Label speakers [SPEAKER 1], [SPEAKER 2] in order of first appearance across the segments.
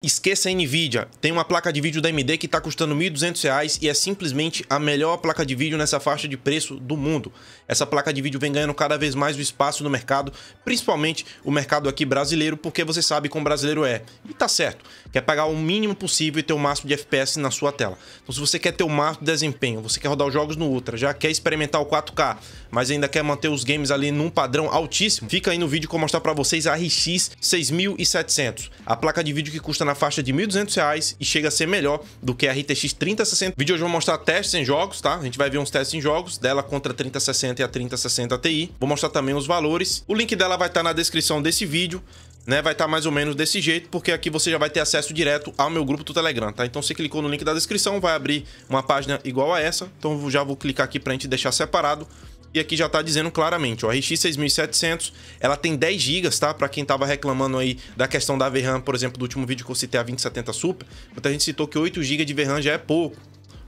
[SPEAKER 1] Esqueça a Nvidia, tem uma placa de vídeo da AMD que está custando R$ 1.200 e é simplesmente a melhor placa de vídeo nessa faixa de preço do mundo. Essa placa de vídeo vem ganhando cada vez mais o espaço no mercado, principalmente o mercado aqui brasileiro, porque você sabe como brasileiro é. E tá certo, quer pagar o mínimo possível e ter o máximo de FPS na sua tela. Então se você quer ter o máximo de desempenho, você quer rodar os jogos no Ultra, já quer experimentar o 4K, mas ainda quer manter os games ali num padrão altíssimo, fica aí no vídeo que eu vou mostrar para vocês a RX 6700, a placa de vídeo que custa na faixa de R$ 1.200 e chega a ser melhor do que a RTX 3060. O vídeo hoje eu vou mostrar testes em jogos, tá? A gente vai ver uns testes em jogos dela contra a 3060 e a 3060 Ti. Vou mostrar também os valores. O link dela vai estar tá na descrição desse vídeo. Né, vai estar tá mais ou menos desse jeito, porque aqui você já vai ter acesso direto ao meu grupo do Telegram, tá? Então você clicou no link da descrição, vai abrir uma página igual a essa. Então já vou clicar aqui pra gente deixar separado e aqui já está dizendo claramente, o RX 6700, ela tem 10 GB, tá? Para quem estava reclamando aí da questão da VRAM, por exemplo, do último vídeo que eu citei a 2070 Super, muita gente citou que 8 GB de VRAM já é pouco.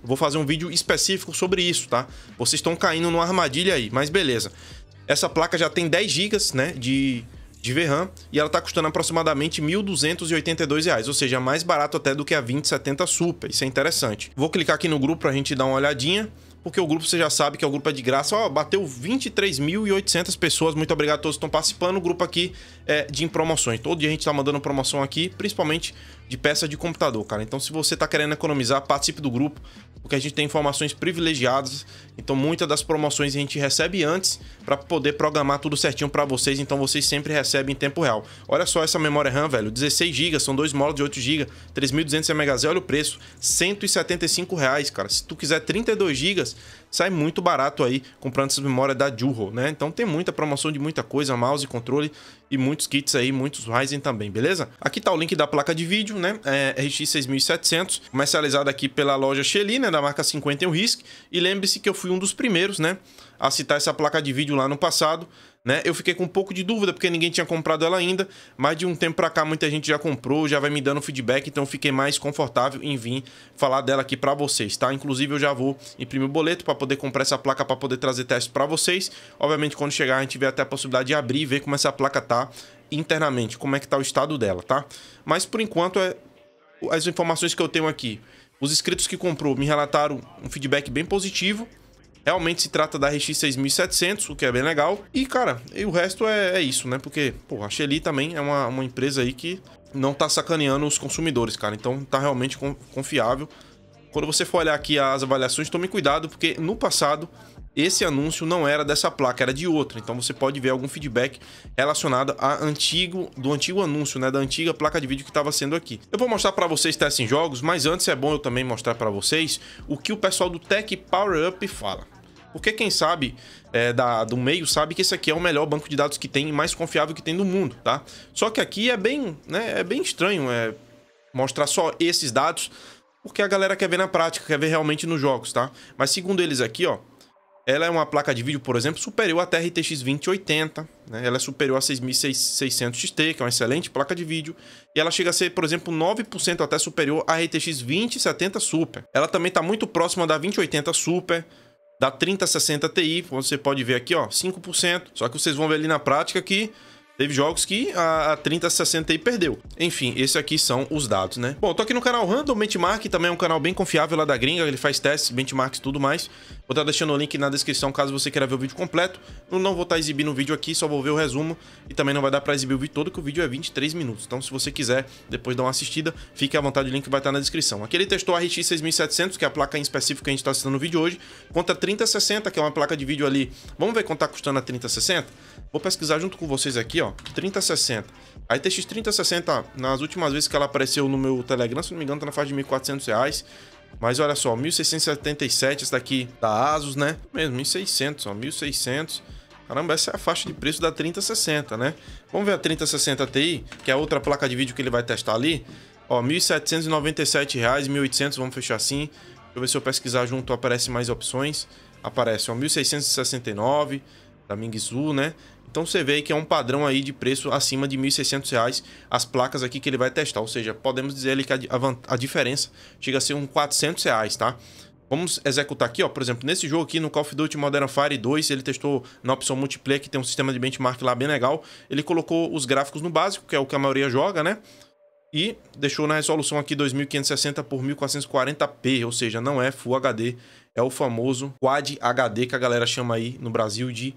[SPEAKER 1] Vou fazer um vídeo específico sobre isso, tá? Vocês estão caindo numa armadilha aí, mas beleza. Essa placa já tem 10 GB, né, de de VRAM e ela está custando aproximadamente R$ 1.282, ou seja, mais barato até do que a 2070 Super. Isso é interessante. Vou clicar aqui no grupo para a gente dar uma olhadinha porque o grupo você já sabe que é o grupo é de graça. Ó, bateu 23.800 pessoas. Muito obrigado a todos que estão participando. O grupo aqui é de promoções. Todo dia a gente tá mandando promoção aqui, principalmente de peça de computador, cara. Então, se você tá querendo economizar, participe do grupo porque a gente tem informações privilegiadas. Então, muitas das promoções a gente recebe antes para poder programar tudo certinho para vocês. Então, vocês sempre recebem em tempo real. Olha só essa memória RAM, velho: 16 GB, são dois módulos de 8 GB, 3.200 MHz. Olha o preço: 175 reais, cara. Se tu quiser 32 GB, sai muito barato aí comprando essas memórias da Juho, né? Então, tem muita promoção de muita coisa, mouse, controle e muitos kits aí, muitos Ryzen também, beleza? Aqui tá o link da placa de vídeo, né? É RX 6700, comercializada aqui pela loja Shelly, né? Da marca 51 Risk E lembre-se que eu fui um dos primeiros, né? A citar essa placa de vídeo lá no passado né? Eu fiquei com um pouco de dúvida porque ninguém tinha comprado ela ainda, mas de um tempo para cá muita gente já comprou, já vai me dando feedback, então eu fiquei mais confortável em vir falar dela aqui para vocês, tá? Inclusive eu já vou imprimir o boleto para poder comprar essa placa para poder trazer teste para vocês. Obviamente quando chegar a gente vê até a possibilidade de abrir e ver como essa placa tá internamente, como é que tá o estado dela, tá? Mas por enquanto é as informações que eu tenho aqui. Os inscritos que comprou me relataram um feedback bem positivo, Realmente se trata da RX 6700, o que é bem legal. E, cara, e o resto é, é isso, né? Porque, pô, a Shelly também é uma, uma empresa aí que não tá sacaneando os consumidores, cara. Então tá realmente confiável. Quando você for olhar aqui as avaliações, tome cuidado, porque no passado esse anúncio não era dessa placa, era de outra. Então você pode ver algum feedback relacionado a antigo do antigo anúncio, né, da antiga placa de vídeo que estava sendo aqui. Eu vou mostrar para vocês testes em jogos, mas antes é bom eu também mostrar para vocês o que o pessoal do Tech Power Up fala. Porque quem sabe é, da, do meio sabe que esse aqui é o melhor banco de dados que tem, mais confiável que tem do mundo, tá? Só que aqui é bem, né, é bem estranho é, mostrar só esses dados porque a galera quer ver na prática, quer ver realmente nos jogos, tá? Mas segundo eles aqui, ó, ela é uma placa de vídeo, por exemplo, superior à RTX 2080, né? Ela é superior a 6600 XT, que é uma excelente placa de vídeo, e ela chega a ser, por exemplo, 9% até superior à RTX 2070 Super. Ela também está muito próxima da 2080 Super, da 3060 Ti, você pode ver aqui, ó, 5%. Só que vocês vão ver ali na prática que Teve jogos que a, a 3060 aí perdeu. Enfim, esses aqui são os dados, né? Bom, tô aqui no canal Random Benchmark, também é um canal bem confiável lá da gringa, ele faz testes, benchmarks e tudo mais. Vou estar deixando o link na descrição caso você queira ver o vídeo completo. Eu não vou estar exibindo o vídeo aqui, só vou ver o resumo. E também não vai dar para exibir o vídeo todo, que o vídeo é 23 minutos. Então, se você quiser depois dar uma assistida, fique à vontade, o link vai estar na descrição. Aqui ele testou a RX 6700, que é a placa em específico que a gente está assistindo no vídeo hoje, contra 3060, que é uma placa de vídeo ali. Vamos ver quanto está custando a 3060? Vou pesquisar junto com vocês aqui, ó. 3060. A ITX 3060, nas últimas vezes que ela apareceu no meu Telegram, se não me engano, está na faixa de R$ 1.400. Mas olha só, 1677, essa daqui da tá Asus, né? Mesmo, 1600, ó, 1600. Caramba, essa é a faixa de preço da 3060, né? Vamos ver a 3060 Ti, que é a outra placa de vídeo que ele vai testar ali. Ó, R$ reais 1.800, vamos fechar assim. Deixa eu ver se eu pesquisar junto, aparece mais opções. Aparece, ó, 1.669 da Mingzu, né? Então você vê que é um padrão aí de preço acima de R$ 1.600 as placas aqui que ele vai testar. Ou seja, podemos dizer ali que a, a, a diferença chega a ser uns um R$ 400, reais, tá? Vamos executar aqui, ó. Por exemplo, nesse jogo aqui, no Call of Duty Modern Fire 2, ele testou na opção multiplayer, que tem um sistema de benchmark lá bem legal. Ele colocou os gráficos no básico, que é o que a maioria joga, né? E deixou na resolução aqui 2560 por 1440p, ou seja, não é Full HD, é o famoso Quad HD que a galera chama aí no Brasil de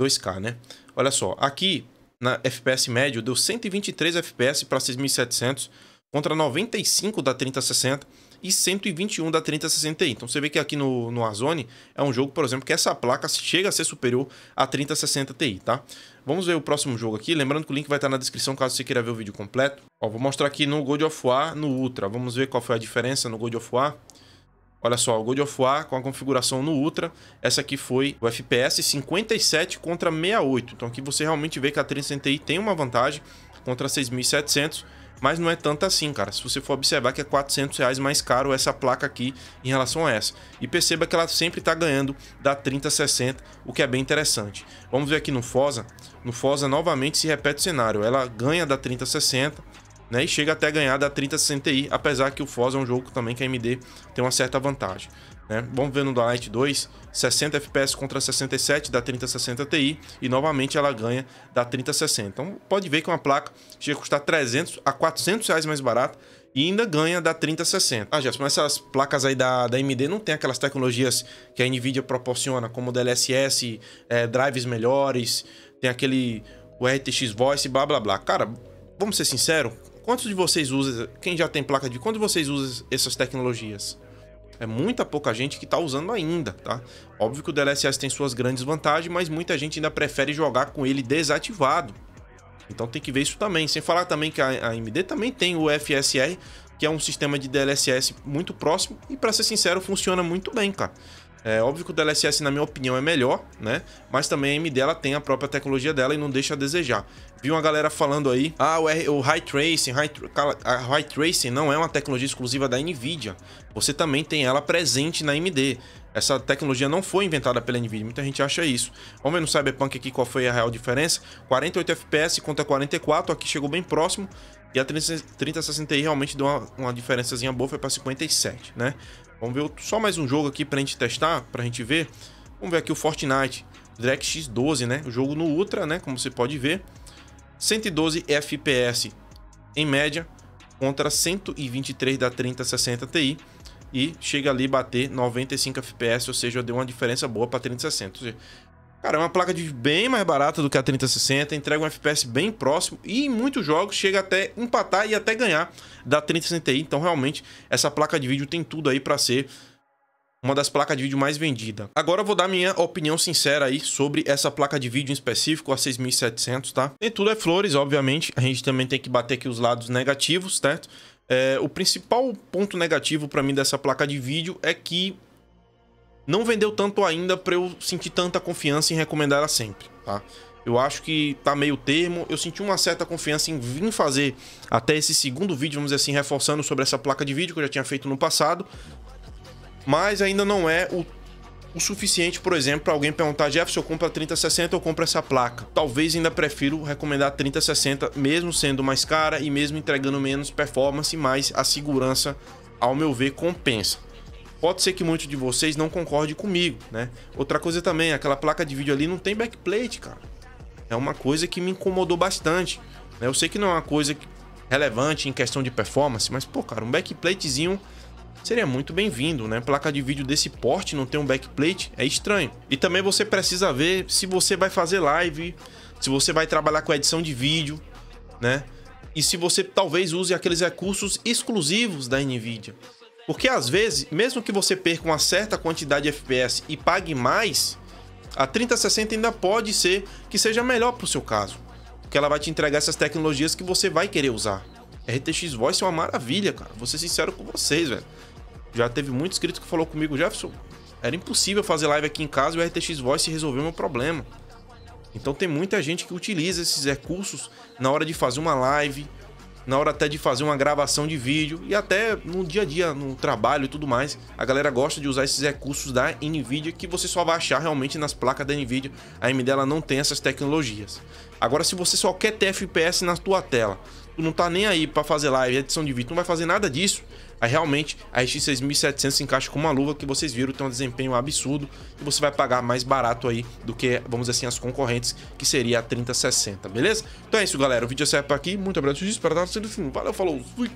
[SPEAKER 1] 2K, né? Olha só, aqui na FPS médio deu 123 FPS para 6700 contra 95 da 3060 e 121 da 3060 Então você vê que aqui no, no Azone é um jogo, por exemplo, que essa placa chega a ser superior a 3060 Ti, tá? Vamos ver o próximo jogo aqui, lembrando que o link vai estar na descrição caso você queira ver o vídeo completo. Ó, vou mostrar aqui no God of War, no Ultra, vamos ver qual foi a diferença no God of War. Olha só, o God of War com a configuração no Ultra, essa aqui foi o FPS 57 contra 68. Então aqui você realmente vê que a 360 Ti tem uma vantagem contra 6700, mas não é tanto assim, cara. Se você for observar que é 400 reais mais caro essa placa aqui em relação a essa. E perceba que ela sempre está ganhando da 3060, o que é bem interessante. Vamos ver aqui no Fosa. No Fosa novamente se repete o cenário. Ela ganha da 3060, né? E chega até ganhar da 3060 Ti, apesar que o Forza é um jogo também que a AMD tem uma certa vantagem. Né? Vamos ver no Light 2, 60 FPS contra 67 da 3060 Ti e novamente ela ganha da 3060. Então pode ver que uma placa chega a custar 300 a 400 reais mais barata e ainda ganha da 3060. Ah, Jess, mas essas placas aí da, da AMD não tem aquelas tecnologias que a NVIDIA proporciona, como DLSS, é, drives melhores, tem aquele o RTX Voice, blá blá blá. Cara, vamos ser sinceros, Quantos de vocês usa, quem já tem placa de quando vocês usam essas tecnologias? É muita pouca gente que está usando ainda, tá? Óbvio que o DLSS tem suas grandes vantagens, mas muita gente ainda prefere jogar com ele desativado. Então tem que ver isso também. Sem falar também que a AMD também tem o FSR, que é um sistema de DLSS muito próximo e para ser sincero, funciona muito bem, cara. É óbvio que o DLSS, na minha opinião, é melhor, né? Mas também a AMD ela tem a própria tecnologia dela e não deixa a desejar. Vi uma galera falando aí, ah, o, R, o High Tracing, a High Tracing não é uma tecnologia exclusiva da NVIDIA. Você também tem ela presente na AMD. Essa tecnologia não foi inventada pela NVIDIA, muita gente acha isso. Vamos ver no Cyberpunk aqui qual foi a real diferença. 48 FPS contra 44, aqui chegou bem próximo. E a 3060 i realmente deu uma, uma diferençazinha boa, foi para 57, né? Vamos ver só mais um jogo aqui pra gente testar, pra gente ver. Vamos ver aqui o Fortnite, DirectX 12, né? O jogo no Ultra, né? Como você pode ver. 112 FPS em média contra 123 da 3060 Ti e chega ali a bater 95 FPS, ou seja, deu uma diferença boa para 3060. Cara, é uma placa de bem mais barata do que a 3060, entrega um FPS bem próximo e em muitos jogos chega até empatar e até ganhar da 3060 Ti. Então, realmente, essa placa de vídeo tem tudo aí para ser uma das placas de vídeo mais vendida. Agora eu vou dar minha opinião sincera aí sobre essa placa de vídeo em específico, a 6700, tá? Nem tudo é flores, obviamente. A gente também tem que bater aqui os lados negativos, certo? É, o principal ponto negativo para mim dessa placa de vídeo é que não vendeu tanto ainda para eu sentir tanta confiança em recomendar ela sempre, tá? Eu acho que tá meio termo. Eu senti uma certa confiança em vir fazer até esse segundo vídeo, vamos dizer assim, reforçando sobre essa placa de vídeo que eu já tinha feito no passado. Mas ainda não é o, o suficiente, por exemplo, para alguém perguntar: se eu compro a 3060 ou compro essa placa? Talvez ainda prefiro recomendar a 3060, mesmo sendo mais cara e mesmo entregando menos performance, mas a segurança, ao meu ver, compensa. Pode ser que muitos de vocês não concordem comigo, né? Outra coisa também, aquela placa de vídeo ali não tem backplate, cara. É uma coisa que me incomodou bastante. Né? Eu sei que não é uma coisa relevante em questão de performance, mas, pô, cara, um backplatezinho seria muito bem-vindo, né? Placa de vídeo desse porte não tem um backplate, é estranho. E também você precisa ver se você vai fazer live, se você vai trabalhar com edição de vídeo, né? E se você talvez use aqueles recursos exclusivos da Nvidia. Porque às vezes, mesmo que você perca uma certa quantidade de FPS e pague mais, a 3060 ainda pode ser que seja melhor para o seu caso. Porque ela vai te entregar essas tecnologias que você vai querer usar. RTX Voice é uma maravilha, cara. Vou ser sincero com vocês, velho. Já teve muito inscrito que falou comigo, Jefferson, era impossível fazer live aqui em casa e o RTX Voice resolveu meu problema. Então tem muita gente que utiliza esses recursos na hora de fazer uma live, na hora até de fazer uma gravação de vídeo e até no dia a dia, no trabalho e tudo mais. A galera gosta de usar esses recursos da NVIDIA que você só vai achar realmente nas placas da NVIDIA. A AMD ela não tem essas tecnologias. Agora, se você só quer ter FPS na tua tela, tu não tá nem aí para fazer live, edição de vídeo, tu não vai fazer nada disso, Aí realmente a RX 6700 se encaixa com uma luva que vocês viram, tem um desempenho absurdo e você vai pagar mais barato aí do que, vamos dizer assim, as concorrentes, que seria a 3060, beleza? Então é isso, galera. O vídeo é certo por aqui. Muito obrigado por isso. Valeu, falou, fui!